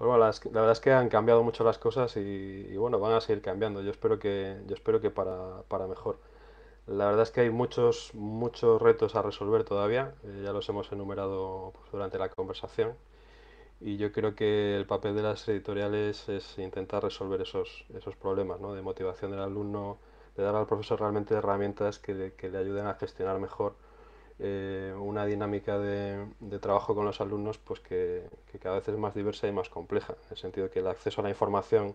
Pues bueno, la verdad es que han cambiado mucho las cosas y, bueno, van a seguir cambiando. Yo espero que, yo espero que para, para mejor. La verdad es que hay muchos, muchos retos a resolver todavía. Eh, ya los hemos enumerado pues, durante la conversación. Y yo creo que el papel de las editoriales es intentar resolver esos, esos problemas, ¿no? De motivación del alumno, de dar al profesor realmente herramientas que que le ayuden a gestionar mejor eh, una dinámica de, trabajo con los alumnos pues que, cada vez es más diversa y más compleja, en el sentido que el acceso a la información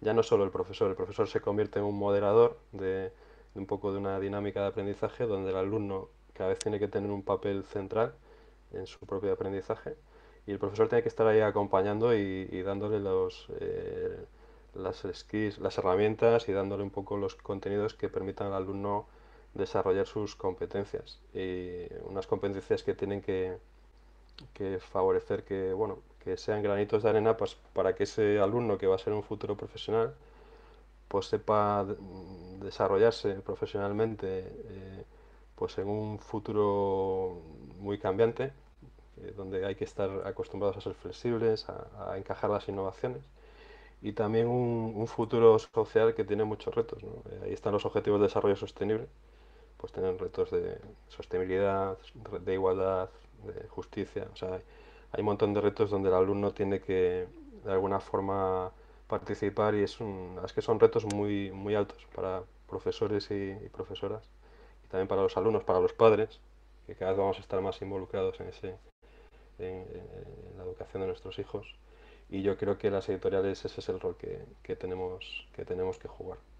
ya no solo el profesor, el profesor se convierte en un moderador de, un poco de una dinámica de aprendizaje donde el alumno cada vez tiene que tener un papel central en su propio aprendizaje y el profesor tiene que estar ahí acompañando y, dándole los, eh, las skills, las herramientas y dándole un poco los contenidos que permitan al alumno desarrollar sus competencias y unas competencias que tienen que, favorecer que, bueno, que sean granitos de arena pues, para que ese alumno que va a ser un futuro profesional pues sepa desarrollarse profesionalmente eh, pues en un futuro muy cambiante eh, donde hay que estar acostumbrados a ser flexibles, a, encajar las innovaciones y también un, futuro social que tiene muchos retos. Eh, ahí están los objetivos de desarrollo sostenible, pues tienen retos de sostenibilidad, de igualdad, de justicia. O sea, hay un montón de retos donde el alumno tiene que, de alguna forma, participar y es, que son retos muy, muy altos para profesores y, profesoras y también para los alumnos, para los padres, que cada vez vamos a estar más involucrados en, ese, la educación de nuestros hijos. Y yo creo que las editoriales ese es el rol que tenemos, que tenemos que jugar.